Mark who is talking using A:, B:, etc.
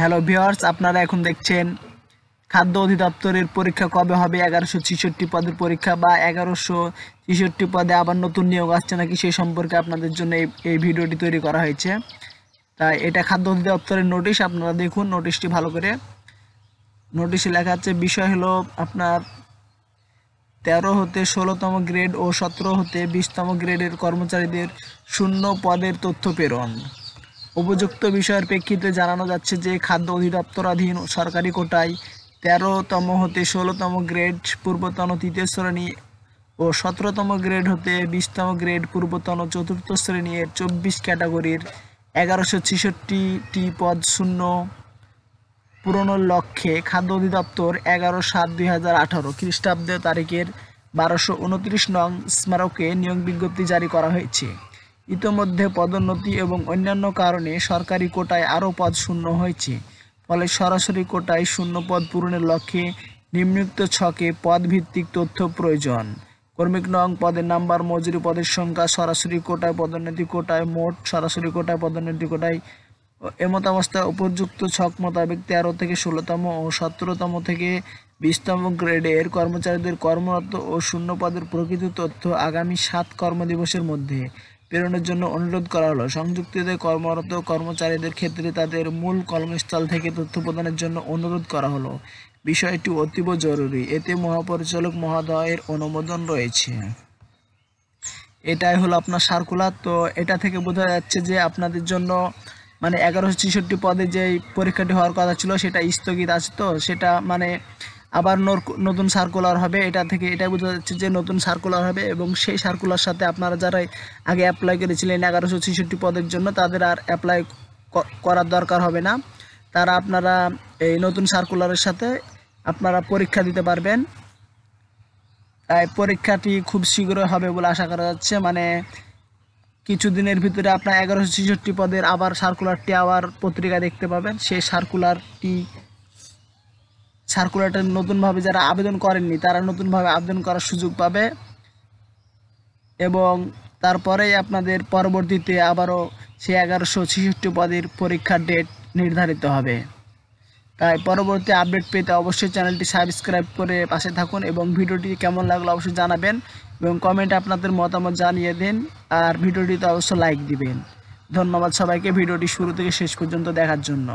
A: hello viewers আপনারা এখন দেখছেন খাদ্য অধিদপ্তরের পরীক্ষা কবে হবে এগারোশো ছেষট্টি পদের পরীক্ষা বা এগারোশো ছেষট্টি পদে আবার নতুন নিয়োগ আসছে নাকি সেই সম্পর্কে আপনাদের জন্য এই ভিডিওটি তৈরি করা হয়েছে তাই এটা খাদ্য অধিদপ্তরের নোটিশ আপনারা দেখুন নোটিশটি ভালো করে নোটিশে লেখা আছে বিষয় হলো আপনার তেরো হতে ষোলোতম গ্রেড ও সতেরো হতে বিশতম গ্রেডের কর্মচারীদের শূন্য পদের তথ্য প্রেরণ উপযুক্ত বিষয়ের প্রেক্ষিতে জানানো যাচ্ছে যে খাদ্য অধিদপ্তর অধীন সরকারি কোটায় তেরোতম হতে ষোলোতম গ্রেড পূর্বতন তৃতীয় শ্রেণী ও সতেরোতম গ্রেড হতে বিশতম গ্রেড পূর্বতন চতুর্থ এর চব্বিশ ক্যাটাগরির এগারোশো ছেষট্টিটি পদ শূন্য পূরণের লক্ষ্যে খাদ্য অধিদপ্তর এগারো সাত দুই হাজার আঠারো খ্রিস্টাব্দ তারিখের বারোশো উনত্রিশ নং স্মারকে নিয়োগ বিজ্ঞপ্তি জারি করা হয়েছে ইতোমধ্যে পদোন্নতি এবং অন্যান্য কারণে সরকারি কোটায় আরও পদ শূন্য হয়েছে ফলে সরাসরি কোটায় শূন্য পদ পূরণের লক্ষ্যে নিম্নুক্ত ছকে পদভিত্তিক তথ্য প্রয়োজন কর্মিক নং পদের নাম্বার মজুরি পদের সংখ্যা সরাসরি কোটায় পদোন্নতি কোটায় মোট সরাসরি কোটায় পদোন্নতি কোটায় এমত অবস্থায় উপযুক্ত ছক মোতাবেক তেরো থেকে ষোলোতম ও সতেরোতম থেকে বিশতম গ্রেডের কর্মচারীদের কর্মরত ও শূন্য পদের প্রকৃত তথ্য আগামী সাত কর্মদিবসের মধ্যে প্রেরণের জন্য অনুরোধ করা হলো সংযুক্তিতে কর্মরত কর্মচারীদের ক্ষেত্রে তাদের মূল কর্মস্থল থেকে তথ্য প্রদানের জন্য অনুরোধ করা হলো বিষয়টি অতীব জরুরি এতে মহাপরিচালক মহোদয়ের অনুমোদন রয়েছে এটাই হলো আপনার সার্কুলার তো এটা থেকে বোঝা যাচ্ছে যে আপনাদের জন্য মানে এগারোশো ছেষট্টি পদে যে পরীক্ষাটি হওয়ার কথা ছিল সেটা স্থগিত আছে তো সেটা মানে আবার নতুন সার্কুলার হবে এটা থেকে এটা বোঝা যাচ্ছে যে নতুন সার্কুলার হবে এবং সেই সার্কুলার সাথে আপনারা যারা আগে অ্যাপ্লাই করেছিলেন এগারোশো ছেষট্টি পদের জন্য তাদের আর অ্যাপ্লাই করার দরকার হবে না তারা আপনারা এই নতুন সার্কুলারের সাথে আপনারা পরীক্ষা দিতে পারবেন তাই পরীক্ষাটি খুব শীঘ্রই হবে বলে আশা করা যাচ্ছে মানে কিছুদিনের ভিতরে আপনার এগারোশো ছেষট্টি পদের আবার সার্কুলারটি আবার পত্রিকা দেখতে পাবেন সেই সার্কুলারটি সার্কুলারটা নতুনভাবে যারা আবেদন করেননি তারা নতুনভাবে আবেদন করার সুযোগ পাবে এবং তারপরে আপনাদের পরবর্তীতে আবারও সেই এগারোশো ছেষট্টি পদের পরীক্ষার ডেট নির্ধারিত হবে তাই পরবর্তী আপডেট পেতে অবশ্যই চ্যানেলটি সাবস্ক্রাইব করে পাশে থাকুন এবং ভিডিওটি কেমন লাগলো অবশ্যই জানাবেন এবং কমেন্টে আপনাদের মতামত জানিয়ে দিন আর ভিডিওটিতে অবশ্যই লাইক দিবেন ধন্যবাদ সবাইকে ভিডিওটি শুরু থেকে শেষ পর্যন্ত দেখার জন্য